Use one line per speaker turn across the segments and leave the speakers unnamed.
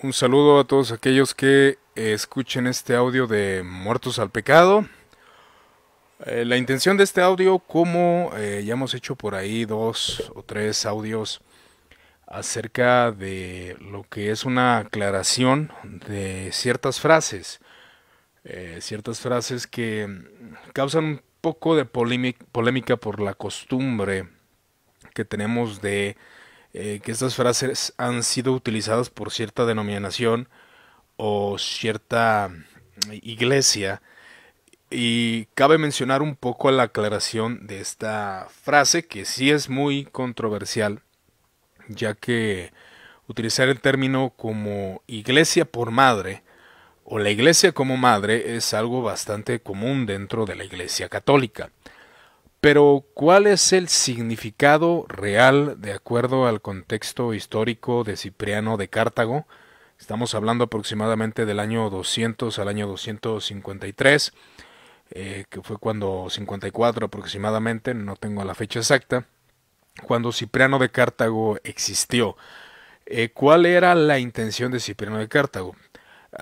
Un saludo a todos aquellos que eh, escuchen este audio de Muertos al Pecado. Eh, la intención de este audio, como eh, ya hemos hecho por ahí dos o tres audios acerca de lo que es una aclaración de ciertas frases, ciertas frases que causan un poco de polémica por la costumbre que tenemos de eh, que estas frases han sido utilizadas por cierta denominación o cierta mm, iglesia. Y cabe mencionar un poco la aclaración de esta frase, que sí es muy controversial, ya que utilizar el término como iglesia por madre o la iglesia como madre es algo bastante común dentro de la iglesia católica. Pero, ¿cuál es el significado real de acuerdo al contexto histórico de Cipriano de Cartago? Estamos hablando aproximadamente del año 200 al año 253, eh, que fue cuando 54 aproximadamente, no tengo la fecha exacta, cuando Cipriano de Cartago existió. Eh, ¿Cuál era la intención de Cipriano de Cartago?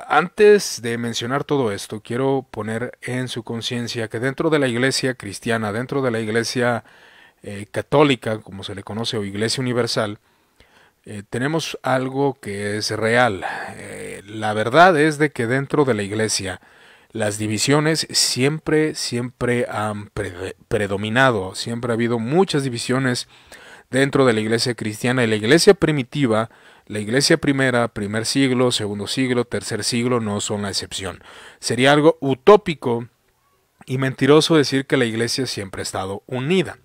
Antes de mencionar todo esto, quiero poner en su conciencia que dentro de la iglesia cristiana, dentro de la iglesia eh, católica, como se le conoce, o iglesia universal, eh, tenemos algo que es real. Eh, la verdad es de que dentro de la iglesia las divisiones siempre, siempre han predominado, siempre ha habido muchas divisiones dentro de la iglesia cristiana y la iglesia primitiva la iglesia primera, primer siglo, segundo siglo, tercer siglo no son la excepción. Sería algo utópico y mentiroso decir que la iglesia siempre ha estado unida.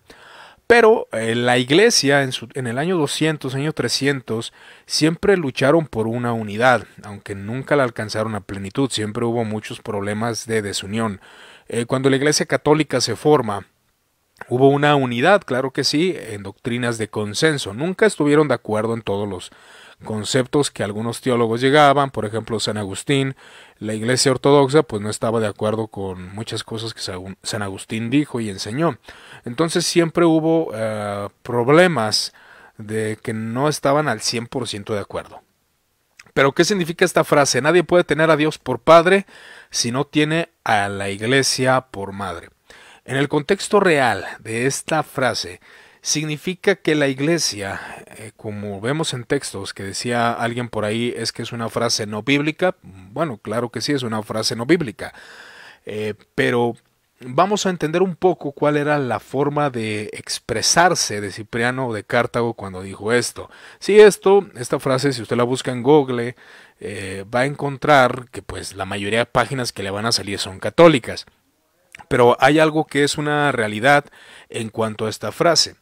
Pero eh, la iglesia en, el año 200, año 300, siempre lucharon por una unidad, aunque nunca la alcanzaron a plenitud, siempre hubo muchos problemas de desunión. Eh, cuando la iglesia católica se forma, hubo una unidad, claro que sí, en doctrinas de consenso, nunca estuvieron de acuerdo en todos los conceptos que algunos teólogos llegaban, por ejemplo San Agustín, la Iglesia Ortodoxa pues no estaba de acuerdo con muchas cosas que San Agustín dijo y enseñó. Entonces siempre hubo eh, problemas de que no estaban al 100% de acuerdo. Pero ¿qué significa esta frase? Nadie puede tener a Dios por padre si no tiene a la Iglesia por madre. En el contexto real de esta frase, significa que la iglesia, eh, como vemos en textos que decía alguien por ahí, es que es una frase no bíblica, bueno, claro que sí, es una frase no bíblica, eh, pero vamos a entender un poco cuál era la forma de expresarse de Cipriano o de Cartago cuando dijo esto. Si esto, esta frase, si usted la busca en Google, eh, va a encontrar que pues la mayoría de páginas que le van a salir son católicas. Pero hay algo que es una realidad en cuanto a esta frase.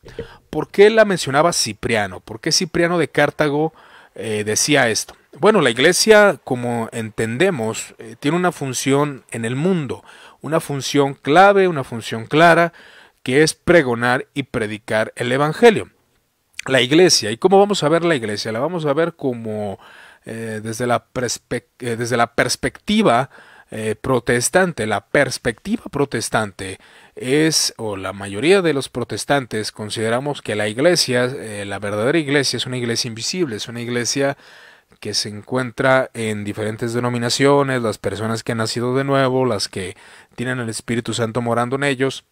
¿Por qué la mencionaba Cipriano? ¿Por qué Cipriano de Cartago eh, decía esto? Bueno, la iglesia, como entendemos, eh, tiene una función en el mundo, una función clave, una función clara, que es pregonar y predicar el Evangelio. La iglesia, ¿y cómo vamos a ver la iglesia? La vamos a ver como eh, desde, la desde la perspectiva eh, protestante, la perspectiva protestante es, o la mayoría de los protestantes consideramos que la iglesia, eh, la verdadera iglesia es una iglesia invisible, es una iglesia que se encuentra en diferentes denominaciones, las personas que han nacido de nuevo, las que tienen el Espíritu Santo morando en ellos,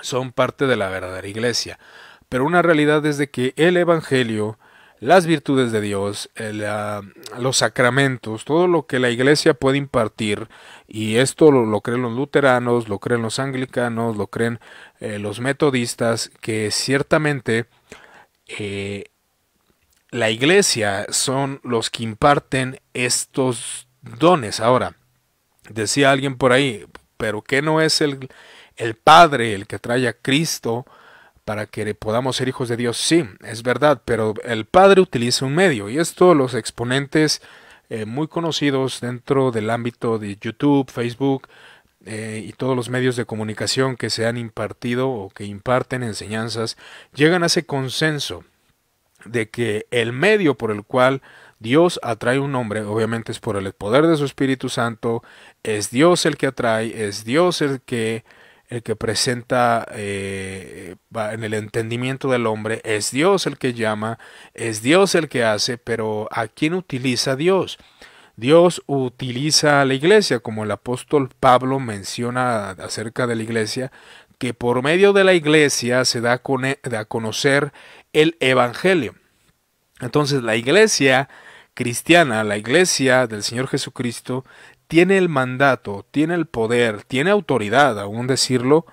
son parte de la verdadera iglesia. Pero una realidad es de que el Evangelio las virtudes de Dios, ah, los sacramentos, todo lo que la iglesia puede impartir, y esto lo, creen los luteranos, lo creen los anglicanos, lo creen eh, los metodistas, que ciertamente eh, la iglesia son los que imparten estos dones. Ahora, decía alguien por ahí, pero que no es el, el Padre el que trae a Cristo? para que podamos ser hijos de Dios. Sí, es verdad, pero el Padre utiliza un medio y esto los exponentes eh, muy conocidos dentro del ámbito de YouTube, Facebook eh, y todos los medios de comunicación que se han impartido o que imparten enseñanzas, llegan a ese consenso de que el medio por el cual Dios atrae un hombre, obviamente es por el poder de su Espíritu Santo, es Dios el que atrae, es Dios el que el que presenta eh, en el entendimiento del hombre, es Dios el que llama, es Dios el que hace, pero ¿a quién utiliza Dios? Dios utiliza a la iglesia, como el apóstol Pablo menciona acerca de la iglesia, que por medio de la iglesia se da e, a conocer el Evangelio. Entonces la iglesia cristiana, la iglesia del Señor Jesucristo, tiene el mandato, tiene el poder, tiene autoridad, aún decirlo,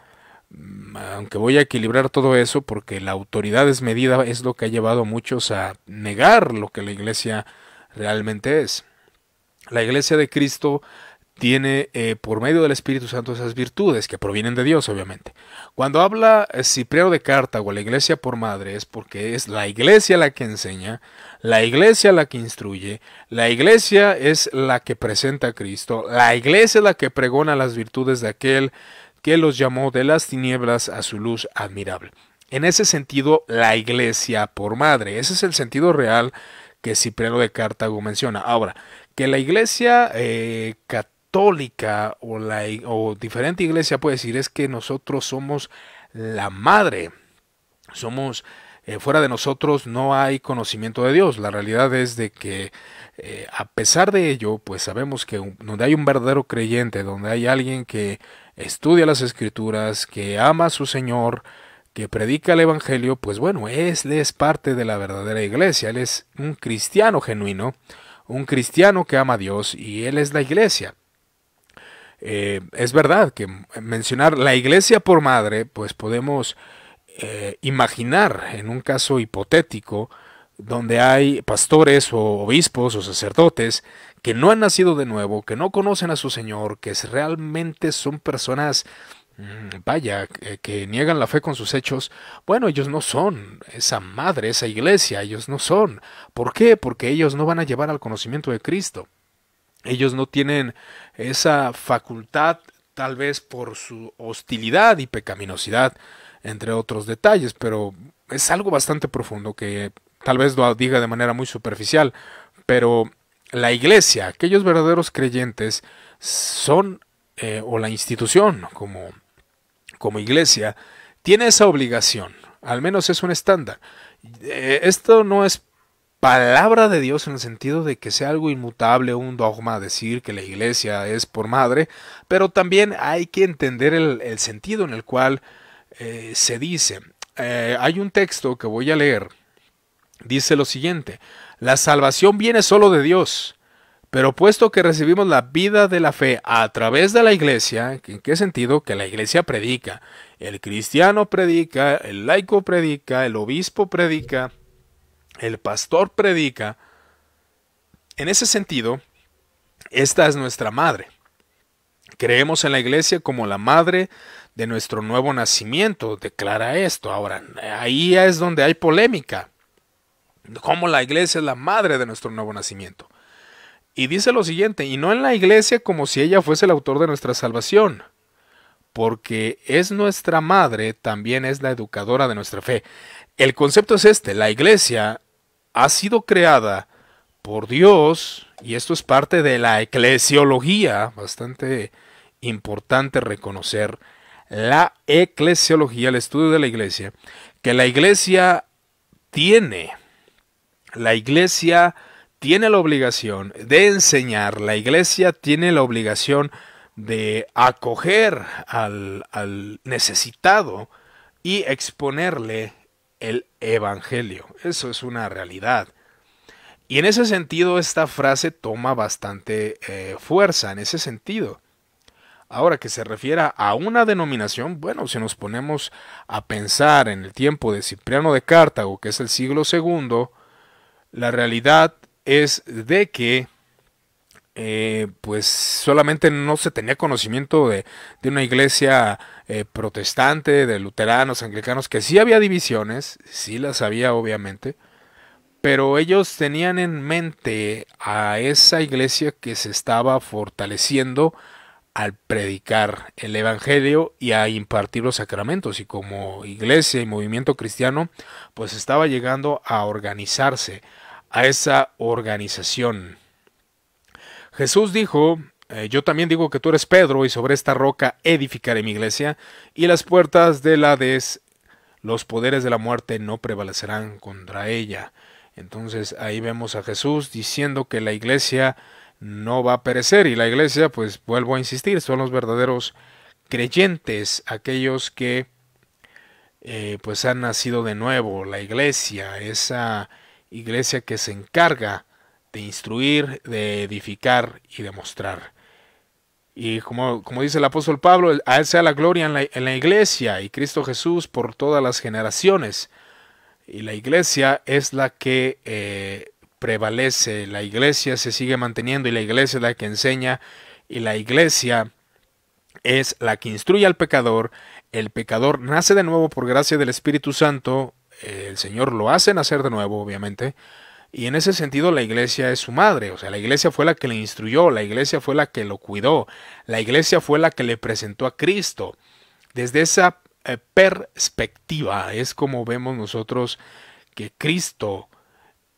mm, aunque voy a equilibrar todo eso porque la autoridad desmedida es lo que ha llevado a muchos a negar lo que la iglesia realmente es. La iglesia de Cristo tiene eh, por medio del Espíritu Santo esas virtudes que provienen de Dios, obviamente. Cuando habla eh, Cipriano de Cartago, la iglesia por madre, es porque es la iglesia la que enseña la iglesia la que instruye, la iglesia es la que presenta a Cristo, la iglesia es la que pregona las virtudes de aquel que los llamó de las tinieblas a su luz admirable. En ese sentido, la iglesia por madre, ese es el sentido real que Cipriano de Cartago menciona. Ahora, que la iglesia eh, católica o, la, o diferente iglesia puede decir es que nosotros somos la madre, somos eh, fuera de nosotros no hay conocimiento de Dios. La realidad es de que eh, a pesar de ello, pues sabemos que donde hay un verdadero creyente, donde hay alguien que estudia las escrituras, que ama a su Señor, que predica el Evangelio, pues bueno, él es parte de la verdadera iglesia, él es un cristiano genuino, un cristiano que ama a Dios y él es la iglesia. Eh, es verdad que mencionar la iglesia por madre, pues podemos eh, imaginar en un caso hipotético donde hay pastores o obispos o sacerdotes que no han nacido de nuevo, que no conocen a su Señor, que realmente son personas, mm, vaya, eh, que niegan la fe con sus hechos, bueno, ellos no son esa madre, esa iglesia, ellos no son. ¿Por qué? Porque ellos no van a llevar al conocimiento de Cristo. Ellos no tienen esa facultad, tal vez por su hostilidad y pecaminosidad, entre otros detalles, pero es algo bastante profundo que tal vez lo diga de manera muy superficial, pero la iglesia, aquellos verdaderos creyentes, son, eh, o la institución como, como iglesia, tiene esa obligación, al menos es un estándar. Eh, esto no es palabra de Dios en el sentido de que sea algo inmutable, un dogma, decir que la iglesia es por madre, pero también hay que entender el sentido en el cual eh, se dice, eh, hay un texto que voy a leer, dice lo siguiente, la salvación viene solo de Dios, pero puesto que recibimos la vida de la fe a través de la iglesia, ¿en qué sentido? Que la iglesia predica, el cristiano predica, el laico predica, el obispo predica, el pastor predica, en ese sentido, esta es nuestra madre. Creemos en la iglesia como la madre de nuestro nuevo nacimiento, declara esto. Ahora, ahí es donde hay polémica. Como la iglesia es la madre de nuestro nuevo nacimiento. Y dice lo siguiente, y no en la iglesia como si ella fuese el autor de nuestra salvación, porque es nuestra madre, también es la educadora de nuestra fe. El concepto es este, la iglesia ha sido creada por Dios, y esto es parte de la eclesiología, bastante importante reconocer la eclesiología, el estudio de la iglesia, que la iglesia tiene, la iglesia tiene la obligación de enseñar, la iglesia tiene la obligación de acoger al, necesitado y exponerle el Evangelio. Eso es una realidad. Y en ese sentido esta frase toma bastante eh, fuerza, en ese sentido. Ahora que se refiera a una denominación, bueno, si nos ponemos a pensar en el tiempo de Cipriano de Cartago, que es el siglo II, la realidad es de que eh, pues solamente no se tenía conocimiento de, una iglesia eh, protestante, de luteranos, anglicanos, que sí había divisiones, sí las había obviamente, pero ellos tenían en mente a esa iglesia que se estaba fortaleciendo al predicar el Evangelio y a impartir los sacramentos. Y como iglesia y movimiento cristiano, pues estaba llegando a organizarse, a esa organización. Jesús dijo, eh, yo también digo que tú eres Pedro y sobre esta roca edificaré mi iglesia y las puertas de la des, los poderes de la muerte no prevalecerán contra ella. Entonces ahí vemos a Jesús diciendo que la iglesia no va a perecer. Y la iglesia, pues vuelvo a insistir, son los verdaderos creyentes, aquellos que eh, pues han nacido de nuevo, la iglesia, esa iglesia que se encarga de instruir, de edificar y de mostrar. Y como, como dice el apóstol Pablo, a él sea la gloria en la, iglesia y Cristo Jesús por todas las generaciones. Y la iglesia es la que eh, prevalece, la iglesia se sigue manteniendo y la iglesia es la que enseña y la iglesia es la que instruye al pecador, el pecador nace de nuevo por gracia del Espíritu Santo, el Señor lo hace nacer de nuevo, obviamente, y en ese sentido la iglesia es su madre, o sea, la iglesia fue la que le instruyó, la iglesia fue la que lo cuidó, la iglesia fue la que le presentó a Cristo. Desde esa eh, perspectiva es como vemos nosotros que Cristo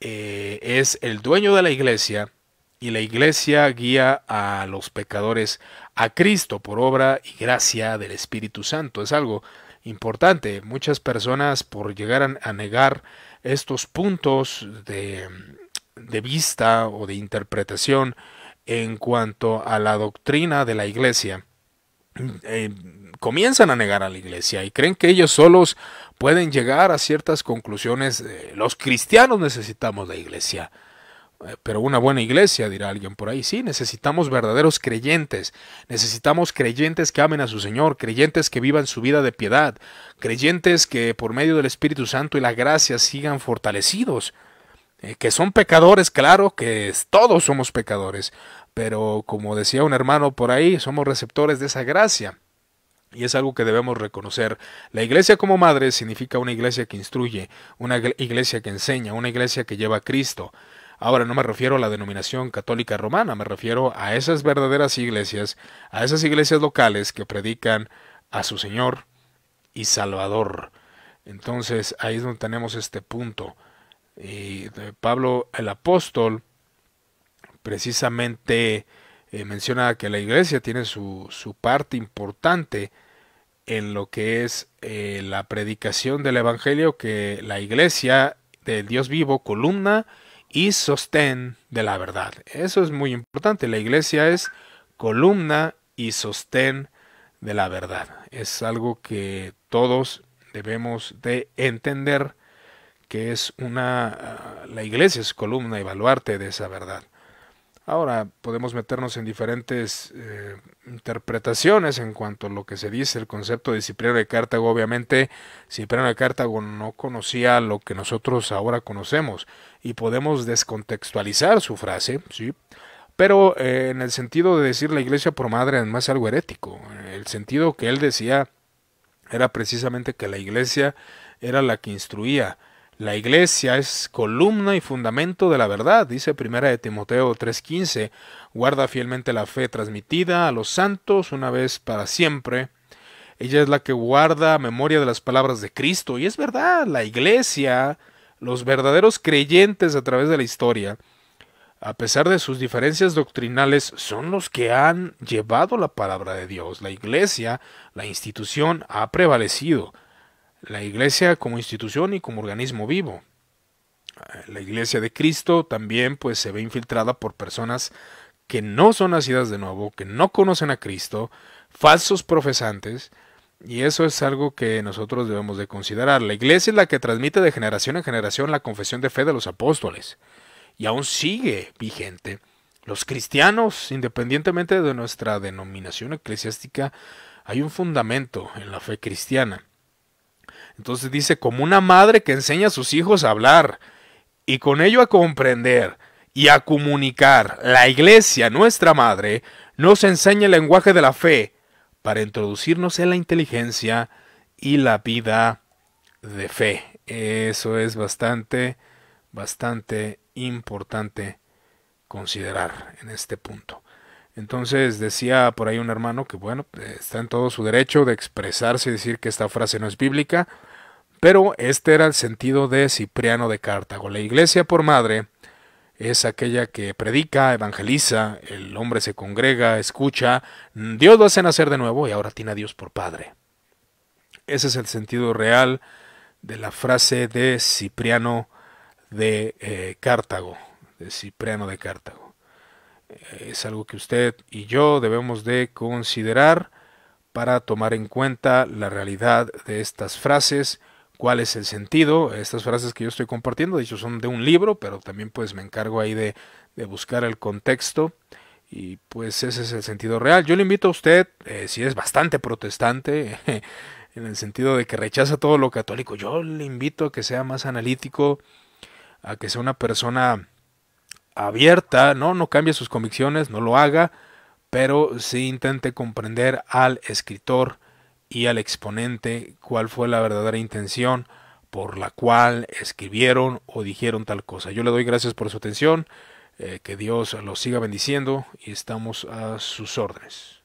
eh, es el dueño de la iglesia y la iglesia guía a los pecadores a Cristo por obra y gracia del Espíritu Santo. Es algo importante. Muchas personas por llegar a, negar estos puntos de vista o de interpretación en cuanto a la doctrina de la iglesia, eh, comienzan a negar a la iglesia y creen que ellos solos pueden llegar a ciertas conclusiones. los cristianos necesitamos la iglesia. Eh, pero una buena iglesia, dirá alguien por ahí, sí, necesitamos verdaderos creyentes, necesitamos creyentes que amen a su Señor, creyentes que vivan su vida de piedad, creyentes que por medio del Espíritu Santo y la gracia sigan fortalecidos, eh, que son pecadores, claro que todos somos pecadores, pero como decía un hermano por ahí, somos receptores de esa gracia. Y es algo que debemos reconocer. La iglesia como madre significa una iglesia que instruye, una iglesia que enseña, una iglesia que lleva a Cristo. Ahora no me refiero a la denominación católica romana, me refiero a esas verdaderas iglesias, a esas iglesias locales que predican a su Señor y Salvador. Entonces ahí es donde tenemos este punto. Y eh, Pablo el apóstol precisamente eh, menciona que la iglesia tiene su, parte importante en lo que es eh, la predicación del Evangelio, que la iglesia del Dios vivo, columna y sostén de la verdad. Eso es muy importante. La iglesia es columna y sostén de la verdad. Es algo que todos debemos de entender que es una ah, la iglesia es columna y baluarte de esa verdad. Ahora podemos meternos en diferentes eh, interpretaciones en cuanto a lo que se dice el concepto de Cipriano de Cartago. Obviamente, Cipriano de Cartago no conocía lo que nosotros ahora conocemos y podemos descontextualizar su frase, ¿sí? pero eh, en el sentido de decir la iglesia por madre, además más algo herético. El sentido que él decía era precisamente que la iglesia era la que instruía la iglesia es columna y fundamento de la verdad, dice primera de Timoteo 3:15. Guarda fielmente la fe transmitida a los santos una vez para siempre. Ella es la que guarda memoria de las palabras de Cristo. Y es verdad, la iglesia, los verdaderos creyentes a través de la historia, a pesar de sus diferencias doctrinales, son los que han llevado la palabra de Dios. La iglesia, la institución, ha prevalecido la iglesia como institución y como organismo vivo. Eh, la iglesia de Cristo también pues se ve infiltrada por personas que no son nacidas de nuevo, que no conocen a Cristo, falsos profesantes, y eso es algo que nosotros debemos de considerar. La iglesia es la que transmite de generación en generación la confesión de fe de los apóstoles, y aún sigue vigente. Los cristianos, independientemente de nuestra denominación eclesiástica, hay un fundamento en la fe cristiana. Entonces dice, como una madre que enseña a sus hijos a hablar y con ello a comprender y a comunicar, la iglesia, nuestra madre, nos enseña el lenguaje de la fe para introducirnos en la inteligencia y la vida de fe. Eso es bastante, bastante importante considerar en este punto. Entonces decía por ahí un hermano que bueno, está en todo su derecho de expresarse y decir que esta frase no es bíblica, pero este era el sentido de Cipriano de Cartago. La iglesia por madre es aquella que predica, evangeliza, el hombre se congrega, escucha, Dios lo hace nacer de nuevo y ahora tiene a Dios por padre. Ese es el sentido real de la frase de Cipriano de Cártago, eh, Cartago, de Cipriano de Cartago. Es algo que usted y yo debemos de considerar para tomar en cuenta la realidad de estas frases, cuál es el sentido. Estas frases que yo estoy compartiendo, de hecho, son de un libro, pero también pues me encargo ahí de, buscar el contexto. Y pues ese es el sentido real. Yo le invito a usted, eh, si es bastante protestante, en el sentido de que rechaza todo lo católico, yo le invito a que sea más analítico, a que sea una persona abierta, ¿no? No cambie sus convicciones, no lo haga, pero sí intente comprender al escritor y al exponente cuál fue la verdadera intención por la cual escribieron o dijeron tal cosa. Yo le doy gracias por su atención, eh, que Dios los siga bendiciendo y estamos a sus órdenes.